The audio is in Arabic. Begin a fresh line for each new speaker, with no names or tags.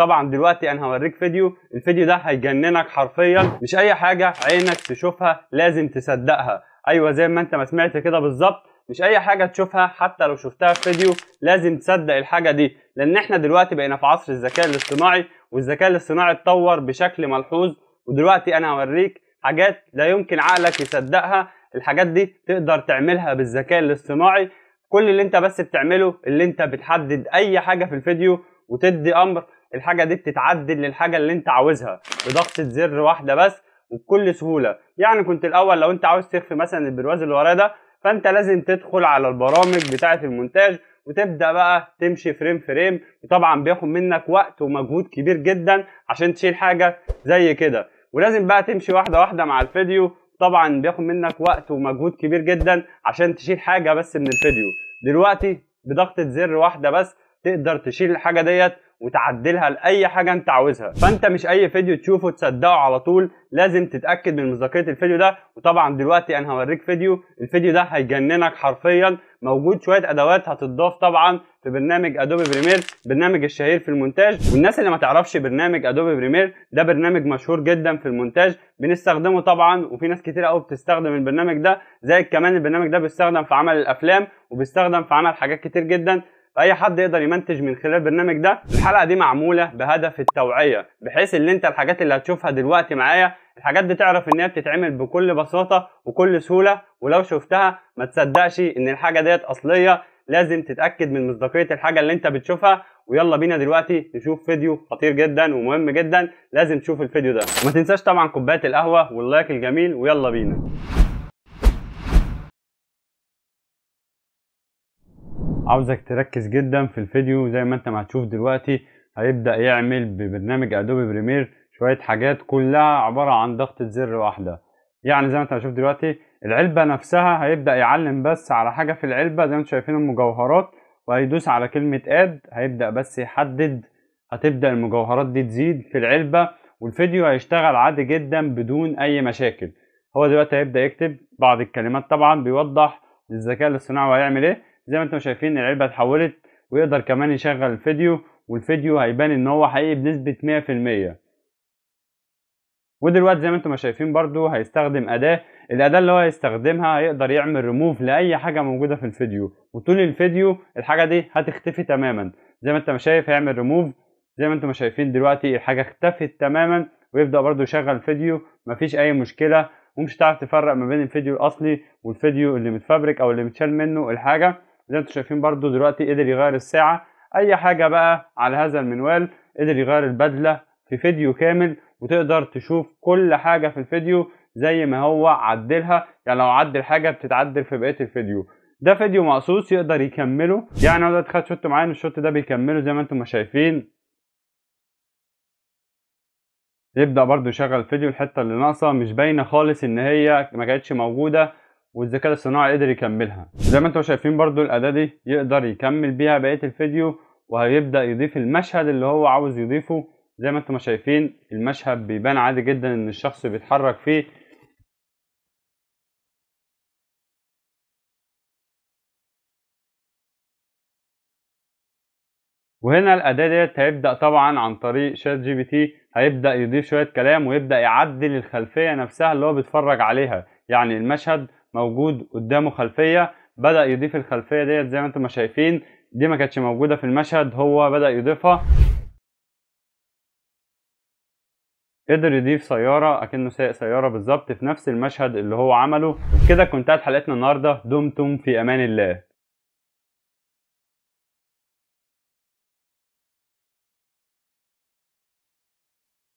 وطبعا دلوقتي انا هوريك فيديو الفيديو ده هيجننك حرفيا مش اي حاجه عينك تشوفها لازم تصدقها ايوه زي ما انت ما سمعت كده بالظبط مش اي حاجه تشوفها حتى لو شفتها في فيديو لازم تصدق الحاجه دي لان احنا دلوقتي بقينا في عصر الذكاء الاصطناعي والذكاء الاصطناعي اتطور بشكل ملحوظ ودلوقتي انا هوريك حاجات لا يمكن عقلك يصدقها الحاجات دي تقدر تعملها بالذكاء الاصطناعي كل اللي انت بس بتعمله اللي انت بتحدد اي حاجه في الفيديو وتدي امر الحاجه دي بتتعدل للحاجه اللي انت عاوزها بضغطه زر واحده بس وبكل سهوله يعني كنت الاول لو انت عاوز تخفي مثلا البرواز اللي ورايا ده فانت لازم تدخل على البرامج بتاعه المونتاج وتبدا بقى تمشي فريم فريم وطبعا بياخد منك وقت ومجهود كبير جدا عشان تشيل حاجه زي كده ولازم بقى تمشي واحده واحده مع الفيديو طبعا بياخد منك وقت ومجهود كبير جدا عشان تشيل حاجه بس من الفيديو دلوقتي بضغطه زر واحده بس تقدر تشيل الحاجه ديت وتعدلها لاي حاجه انت عاوزها فانت مش اي فيديو تشوفه تصدقه على طول لازم تتاكد من مصداقيه الفيديو ده وطبعا دلوقتي انا هوريك فيديو الفيديو ده هيجننك حرفيا موجود شويه ادوات هتضاف طبعا في برنامج ادوبي بريمير برنامج الشهير في المونتاج والناس اللي ما تعرفش برنامج ادوبي بريمير ده برنامج مشهور جدا في المونتاج بنستخدمه طبعا وفي ناس كتير قوي بتستخدم البرنامج ده زائد كمان البرنامج ده بيستخدم في عمل الافلام وبيستخدم في عمل حاجات كتير جدا اي حد يقدر يمنتج من خلال البرنامج ده الحلقه دي معموله بهدف التوعيه بحيث ان انت الحاجات اللي هتشوفها دلوقتي معايا الحاجات دي تعرف ان هي بتتعمل بكل بساطه وكل سهوله ولو شفتها ما تصدقش ان الحاجه ديت اصليه لازم تتاكد من مصداقيه الحاجه اللي انت بتشوفها ويلا بينا دلوقتي نشوف فيديو خطير جدا ومهم جدا لازم تشوف الفيديو ده وما تنساش طبعا كوبايه القهوه واللايك الجميل ويلا بينا عاوزك تركز جدا في الفيديو زي ما انت ما هتشوف دلوقتي هيبدأ يعمل ببرنامج ادوبي بريمير شوية حاجات كلها عبارة عن ضغطة زر واحدة يعني زي ما انت هتشوف دلوقتي العلبة نفسها هيبدأ يعلم بس على حاجة في العلبة زي ما انتم شايفين المجوهرات وهيدوس على كلمة اد هيبدأ بس يحدد هتبدأ المجوهرات دي تزيد في العلبة والفيديو هيشتغل عادي جدا بدون اي مشاكل هو دلوقتي هيبدأ يكتب بعض الكلمات طبعا بيوضح الذكاء الاصطناعي هيعمل ايه زي ما انتم شايفين العلبه اتحولت ويقدر كمان يشغل الفيديو والفيديو هيبان ان هو حقيقي بنسبه 100% ودلوقتي زي ما انتم شايفين برضو هيستخدم اداه الاداه اللي هو هيستخدمها هيقدر يعمل ريموف لاي حاجه موجوده في الفيديو وطول الفيديو الحاجه دي هتختفي تماما زي ما انت شايف هيعمل ريموف زي ما انتم شايفين دلوقتي الحاجه اختفت تماما ويبدا برضو يشغل الفيديو مفيش اي مشكله ومش هتعرف تفرق ما بين الفيديو الاصلي والفيديو اللي متفبرك او اللي متشال منه الحاجه زي ما انتم شايفين برضو دلوقتي قدر يغير الساعة اي حاجة بقى على هذا المنوال قدر يغير البدلة في فيديو كامل وتقدر تشوف كل حاجة في الفيديو زي ما هو عدلها يعني لو عدل حاجة بتتعدل في بقية الفيديو ده فيديو مقصوص يقدر يكمله يعني لو دخلت شوت معايا الشوت ده بيكمله زي ما انتم ما شايفين يبدأ برضو يشغل الفيديو الحتة اللي ناقصة مش باينة خالص ان هي ما كانتش موجودة والذكاء الصناعي قدر يكملها زي ما انتم شايفين برضو الاداه دي يقدر يكمل بيها بقيه الفيديو وهيبدا يضيف المشهد اللي هو عاوز يضيفه زي ما انتم شايفين المشهد بيبان عادي جدا ان الشخص بيتحرك فيه وهنا الاداه ديت هيبدا طبعا عن طريق شات جي بي تي هيبدا يضيف شويه كلام ويبدا يعدل الخلفيه نفسها اللي هو بيتفرج عليها يعني المشهد موجود قدامه خلفيه بدا يضيف الخلفيه ديت زي ما انتم شايفين دي ما كانتش موجوده في المشهد هو بدا يضيفها قدر يضيف سيارة أكنه سايق سيارة بالظبط في نفس المشهد اللي هو عمله كده كنت حلقتنا النهاردة دمتم في أمان الله